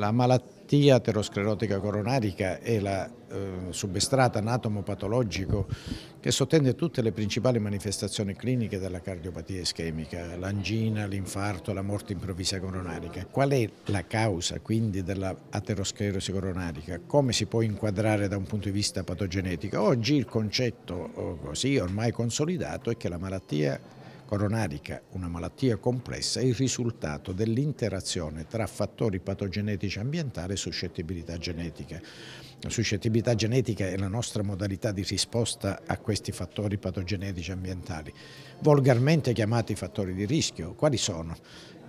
La malattia aterosclerotica coronarica è la eh, substrata anatomopatologico che sottende tutte le principali manifestazioni cliniche della cardiopatia ischemica, l'angina, l'infarto, la morte improvvisa coronarica. Qual è la causa quindi dell'aterosclerosi coronarica? Come si può inquadrare da un punto di vista patogenetico? Oggi il concetto così ormai consolidato è che la malattia coronarica, una malattia complessa, è il risultato dell'interazione tra fattori patogenetici ambientali e suscettibilità genetica. La suscettibilità genetica è la nostra modalità di risposta a questi fattori patogenetici ambientali, volgarmente chiamati fattori di rischio. Quali sono?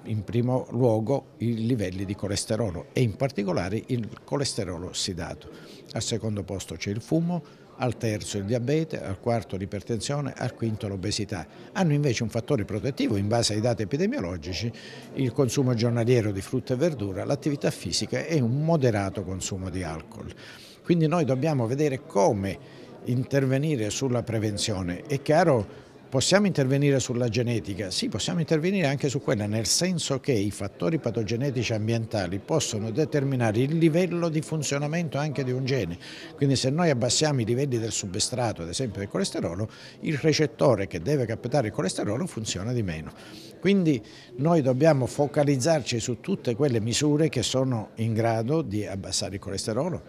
in primo luogo i livelli di colesterolo e in particolare il colesterolo ossidato. Al secondo posto c'è il fumo, al terzo il diabete, al quarto l'ipertensione, al quinto l'obesità. Hanno invece un fattore protettivo in base ai dati epidemiologici, il consumo giornaliero di frutta e verdura, l'attività fisica e un moderato consumo di alcol. Quindi noi dobbiamo vedere come intervenire sulla prevenzione. È chiaro Possiamo intervenire sulla genetica? Sì, possiamo intervenire anche su quella, nel senso che i fattori patogenetici ambientali possono determinare il livello di funzionamento anche di un gene. Quindi se noi abbassiamo i livelli del substrato, ad esempio del colesterolo, il recettore che deve captare il colesterolo funziona di meno. Quindi noi dobbiamo focalizzarci su tutte quelle misure che sono in grado di abbassare il colesterolo,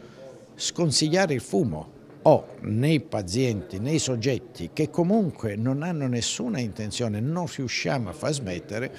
sconsigliare il fumo, o nei pazienti, nei soggetti che comunque non hanno nessuna intenzione, non riusciamo a far smettere,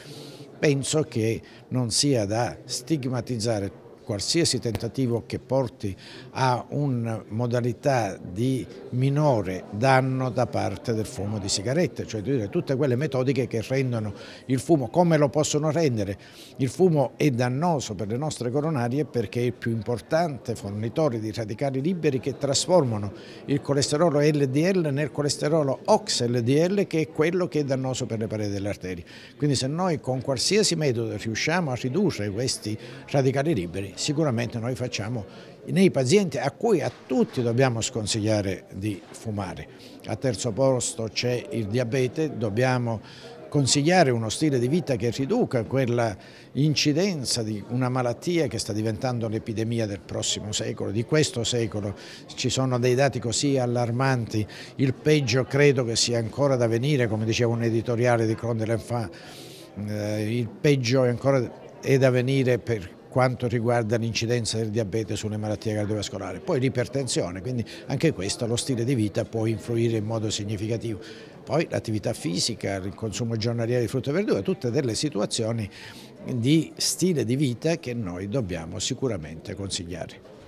penso che non sia da stigmatizzare qualsiasi tentativo che porti a una modalità di minore danno da parte del fumo di sigarette, cioè dire, tutte quelle metodiche che rendono il fumo, come lo possono rendere? Il fumo è dannoso per le nostre coronarie perché è il più importante fornitore di radicali liberi che trasformano il colesterolo LDL nel colesterolo OXLDL che è quello che è dannoso per le pareti delle arterie. Quindi se noi con qualsiasi metodo riusciamo a ridurre questi radicali liberi, sicuramente noi facciamo nei pazienti a cui a tutti dobbiamo sconsigliare di fumare. A terzo posto c'è il diabete, dobbiamo consigliare uno stile di vita che riduca quella incidenza di una malattia che sta diventando l'epidemia del prossimo secolo, di questo secolo. Ci sono dei dati così allarmanti, il peggio credo che sia ancora da venire, come diceva un editoriale di Cronde Lenfant, eh, il peggio è ancora è da venire per quanto riguarda l'incidenza del diabete sulle malattie cardiovascolari, poi l'ipertensione, quindi anche questo lo stile di vita può influire in modo significativo. Poi l'attività fisica, il consumo giornaliero di frutta e verdura, tutte delle situazioni di stile di vita che noi dobbiamo sicuramente consigliare.